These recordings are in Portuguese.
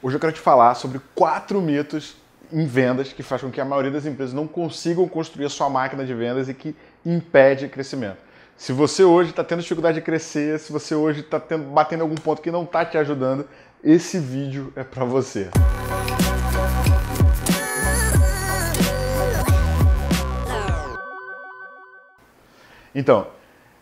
Hoje eu quero te falar sobre quatro mitos em vendas que faz com que a maioria das empresas não consigam construir a sua máquina de vendas e que impede crescimento. Se você hoje está tendo dificuldade de crescer, se você hoje está batendo algum ponto que não está te ajudando, esse vídeo é para você. Então,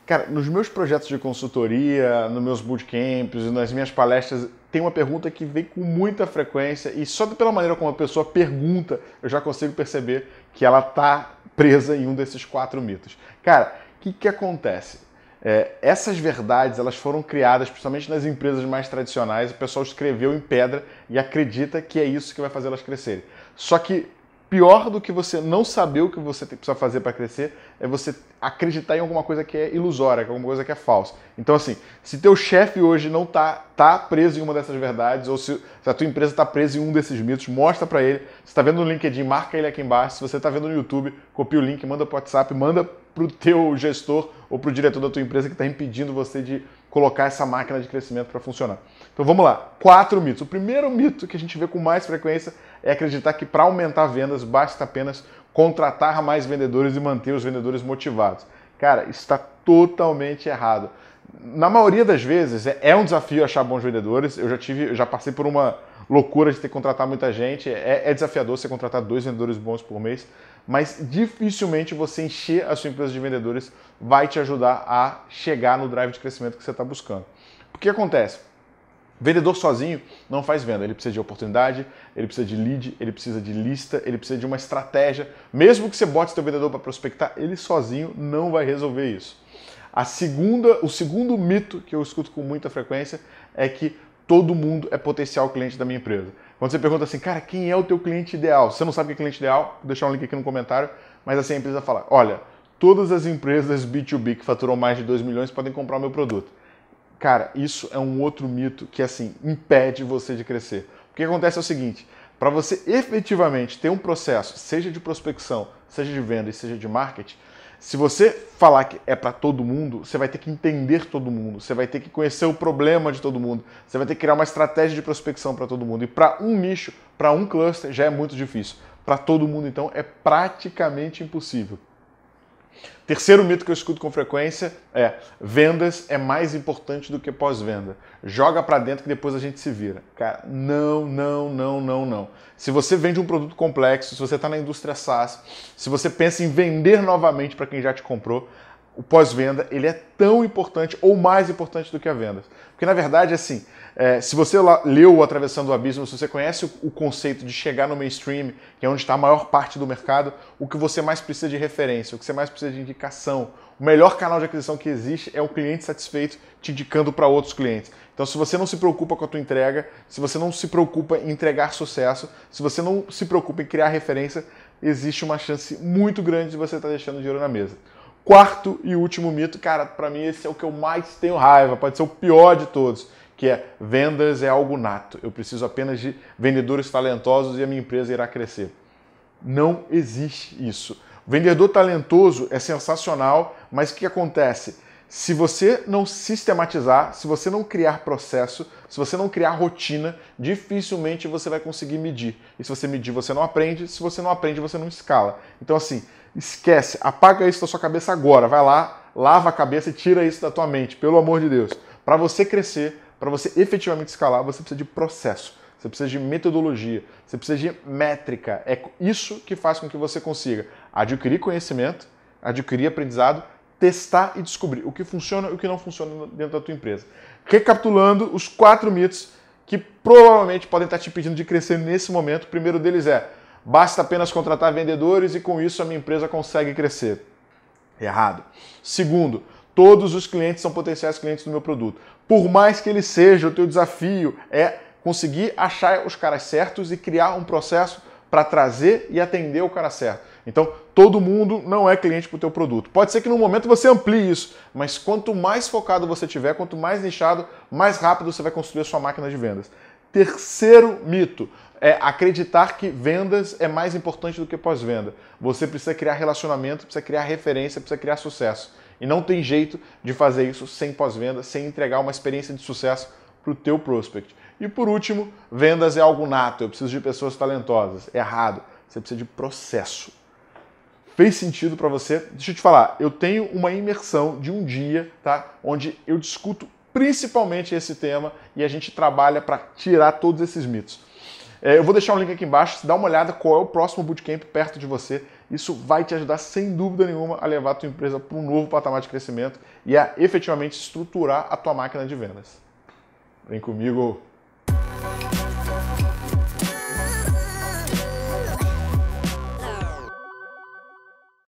cara, nos meus projetos de consultoria, nos meus bootcamps, e nas minhas palestras, tem uma pergunta que vem com muita frequência e só pela maneira como a pessoa pergunta, eu já consigo perceber que ela está presa em um desses quatro mitos. Cara, o que, que acontece? É, essas verdades elas foram criadas principalmente nas empresas mais tradicionais, o pessoal escreveu em pedra e acredita que é isso que vai fazer elas crescerem. Só que pior do que você não saber o que você precisa fazer para crescer é você acreditar em alguma coisa que é ilusória, que é alguma coisa que é falsa. Então, assim, se teu chefe hoje não tá, tá preso em uma dessas verdades, ou se, se a tua empresa está presa em um desses mitos, mostra para ele. Se está vendo no LinkedIn, marca ele aqui embaixo. Se você está vendo no YouTube, copia o link, manda pro WhatsApp, manda pro teu gestor ou pro diretor da tua empresa que está impedindo você de colocar essa máquina de crescimento para funcionar. Então vamos lá, quatro mitos. O primeiro mito que a gente vê com mais frequência é acreditar que para aumentar vendas basta apenas contratar mais vendedores e manter os vendedores motivados. Cara, está totalmente errado. Na maioria das vezes é, é um desafio achar bons vendedores. Eu já tive, eu já passei por uma loucura de ter que contratar muita gente. É, é desafiador você contratar dois vendedores bons por mês, mas dificilmente você encher a sua empresa de vendedores vai te ajudar a chegar no drive de crescimento que você está buscando. O que acontece? Vendedor sozinho não faz venda, ele precisa de oportunidade, ele precisa de lead, ele precisa de lista, ele precisa de uma estratégia. Mesmo que você bote seu vendedor para prospectar, ele sozinho não vai resolver isso. A segunda, o segundo mito que eu escuto com muita frequência é que todo mundo é potencial cliente da minha empresa. Quando você pergunta assim, cara, quem é o teu cliente ideal? Se você não sabe o que é cliente ideal, vou deixar um link aqui no comentário, mas assim a empresa fala, olha, todas as empresas B2B que faturam mais de 2 milhões podem comprar o meu produto. Cara, isso é um outro mito que assim impede você de crescer. O que acontece é o seguinte: para você efetivamente ter um processo, seja de prospecção, seja de venda e seja de marketing, se você falar que é para todo mundo, você vai ter que entender todo mundo, você vai ter que conhecer o problema de todo mundo, você vai ter que criar uma estratégia de prospecção para todo mundo. E para um nicho, para um cluster, já é muito difícil. Para todo mundo, então, é praticamente impossível. Terceiro mito que eu escuto com frequência é: vendas é mais importante do que pós-venda. Joga para dentro que depois a gente se vira. Cara, não, não, não, não, não. Se você vende um produto complexo, se você está na indústria SaaS, se você pensa em vender novamente para quem já te comprou, o pós-venda ele é tão importante ou mais importante do que a venda. Porque na verdade, assim, é, se você leu o Atravessando o Abismo, se você conhece o, o conceito de chegar no mainstream, que é onde está a maior parte do mercado, o que você mais precisa de referência, o que você mais precisa de indicação, o melhor canal de aquisição que existe é o cliente satisfeito te indicando para outros clientes. Então, se você não se preocupa com a tua entrega, se você não se preocupa em entregar sucesso, se você não se preocupa em criar referência, existe uma chance muito grande de você estar tá deixando dinheiro na mesa quarto e último mito, cara, para mim esse é o que eu mais tenho raiva, pode ser o pior de todos, que é vendas é algo nato. Eu preciso apenas de vendedores talentosos e a minha empresa irá crescer. Não existe isso. vendedor talentoso é sensacional, mas o que acontece? Se você não sistematizar, se você não criar processo, se você não criar rotina, dificilmente você vai conseguir medir. E se você medir, você não aprende. Se você não aprende, você não escala. Então, assim, esquece, apaga isso da sua cabeça agora. Vai lá, lava a cabeça e tira isso da tua mente, pelo amor de Deus. Para você crescer, para você efetivamente escalar, você precisa de processo. Você precisa de metodologia, você precisa de métrica. É isso que faz com que você consiga adquirir conhecimento, adquirir aprendizado testar e descobrir o que funciona e o que não funciona dentro da tua empresa. Recapitulando os quatro mitos que provavelmente podem estar te pedindo de crescer nesse momento. O primeiro deles é: basta apenas contratar vendedores e com isso a minha empresa consegue crescer. Errado. Segundo, todos os clientes são potenciais clientes do meu produto. Por mais que ele seja, o teu desafio é conseguir achar os caras certos e criar um processo para trazer e atender o cara certo. Então, todo mundo não é cliente para o teu produto. Pode ser que no momento você amplie isso, mas quanto mais focado você tiver, quanto mais nichado, mais rápido você vai construir a sua máquina de vendas. Terceiro mito é acreditar que vendas é mais importante do que pós-venda. Você precisa criar relacionamento, precisa criar referência, precisa criar sucesso. E não tem jeito de fazer isso sem pós-venda, sem entregar uma experiência de sucesso para o teu prospect. E por último, vendas é algo nato, eu preciso de pessoas talentosas. Errado, você precisa de processo fez sentido para você. Deixa eu te falar, eu tenho uma imersão de um dia, tá? Onde eu discuto principalmente esse tema e a gente trabalha para tirar todos esses mitos. É, eu vou deixar um link aqui embaixo, dá uma olhada qual é o próximo bootcamp perto de você. Isso vai te ajudar sem dúvida nenhuma a levar a tua empresa para um novo patamar de crescimento e a efetivamente estruturar a tua máquina de vendas. Vem comigo!